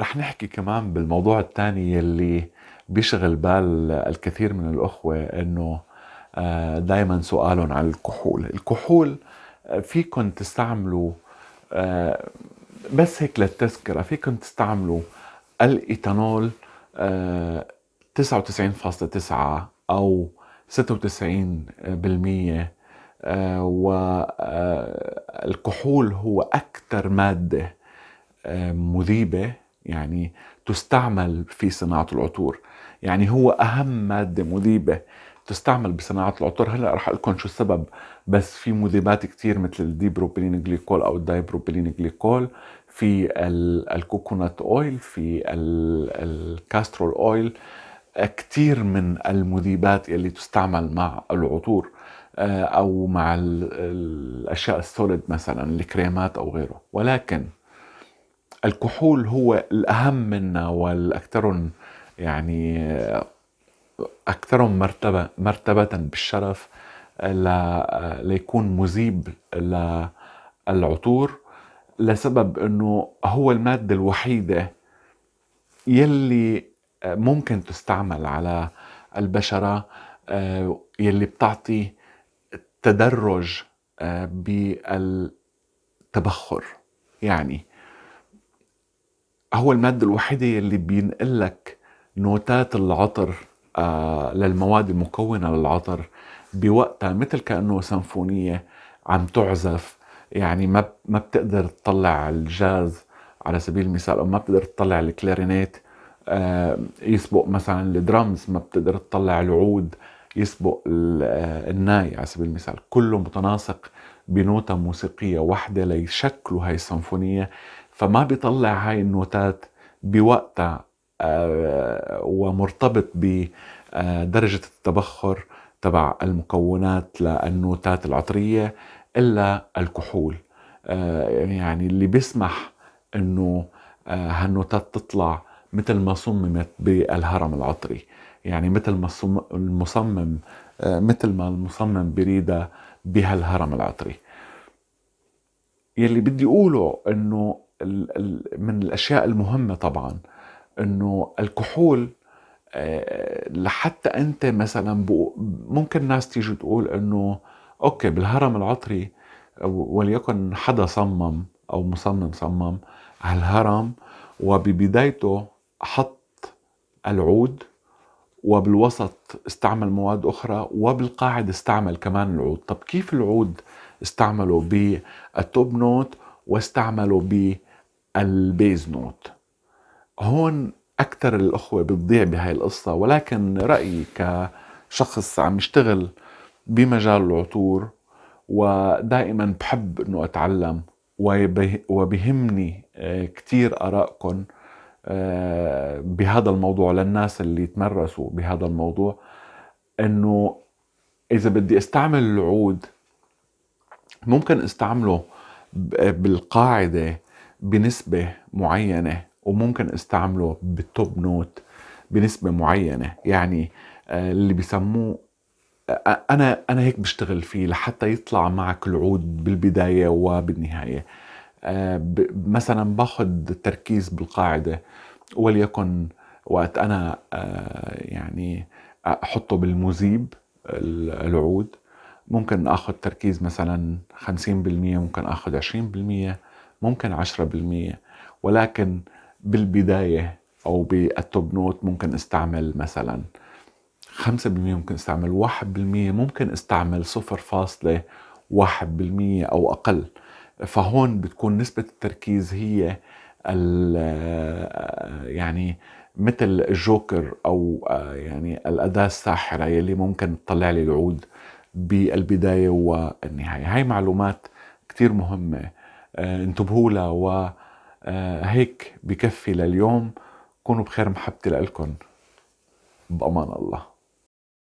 رح نحكي كمان بالموضوع الثاني يلي بيشغل بال الكثير من الأخوة أنه آه، دايما سؤالهم عن الكحول الكحول آه، فيكم تستعملوا آه، بس هيك للتذكرة فيكم تستعملوا الإيتانول 99.9 أو 96% والكحول هو أكثر مادة مذيبة يعني تستعمل في صناعة العطور يعني هو أهم مادة مذيبة تستعمل بصناعة العطور هلا رح أقول لكم شو السبب بس في مذيبات كتير مثل الديبروبيلين جليكول أو الدايبروبيلين جليكول في الكوكونات أويل في الكاسترول أويل آه، كتير من المذيبات اللي تستعمل مع العطور آه، أو مع الأشياء السوليد مثلا الكريمات أو غيره ولكن الكحول هو الأهم منا والأكثر يعني أكثرهم مرتبة مرتبة بالشرف ليكون مذيب للعطور لسبب أنه هو المادة الوحيدة يلي ممكن تستعمل على البشرة يلي بتعطي تدرج آه، بالتبخر يعني هو المادة الوحيدة اللي بينقل لك نوتات العطر آه للمواد المكونة للعطر بوقتها مثل كأنه سمفونية عم تعزف يعني ما ما بتقدر تطلع الجاز على سبيل المثال او ما بتقدر تطلع الكلارينيت آه يسبق مثلا الدرامز ما بتقدر تطلع العود يسبق آه، الناي على سبيل المثال كله متناسق بنوتة موسيقية واحدة ليشكلوا هاي السمفونية فما بيطلع هاي النوتات بوقتها آه، ومرتبط بدرجة آه، التبخر تبع المكونات للنوتات العطرية إلا الكحول آه، يعني اللي بيسمح انه هالنوتات تطلع مثل ما صممت بالهرم العطري يعني مثل ما المصمم مثل ما المصمم بريده بهالهرم العطري يلي بدي اقوله انه من الأشياء المهمة طبعا أنه الكحول آه، لحتى أنت مثلا ممكن ناس تيجي تقول أنه أوكي بالهرم العطري وليكن حدا صمم أو مصمم صمم على الهرم وببدايته حط العود وبالوسط استعمل مواد أخرى وبالقاعد استعمل كمان العود طب كيف العود استعملوا بالتوب نوت واستعملوا بالهرم البيز نوت هون أكثر الأخوة بتضيع بهاي القصة ولكن رأيي كشخص عم يشتغل بمجال العطور ودائما بحب أنه أتعلم وبهمني آه، كثير آرائكم آه، بهذا الموضوع للناس اللي تمرسوا بهذا الموضوع أنه إذا بدي أستعمل العود ممكن استعمله بالقاعدة بنسبة معينة وممكن استعمله بالتوب نوت بنسبة معينة يعني آه، اللي بسموه آه، آه، أنا أنا هيك بشتغل فيه لحتى يطلع معك العود بالبداية وبالنهاية مثلا باخد تركيز بالقاعدة وليكن وقت أنا يعني أحطه بالمذيب العود ممكن اخذ تركيز مثلا 50% ممكن اخذ 20% ممكن 10% ولكن بالبداية أو بالتوب نوت ممكن استعمل مثلا 5% ممكن استعمل 1% ممكن استعمل 0.1% أو أقل فهون بتكون نسبة التركيز هي يعني مثل الجوكر او يعني الاداه الساحره يلي ممكن تطلع لي العود بالبدايه والنهايه هاي معلومات كتير مهمه آه، انتبهوا لها وهيك آه، بكفي لليوم كونوا بخير محبتي لكم بأمان الله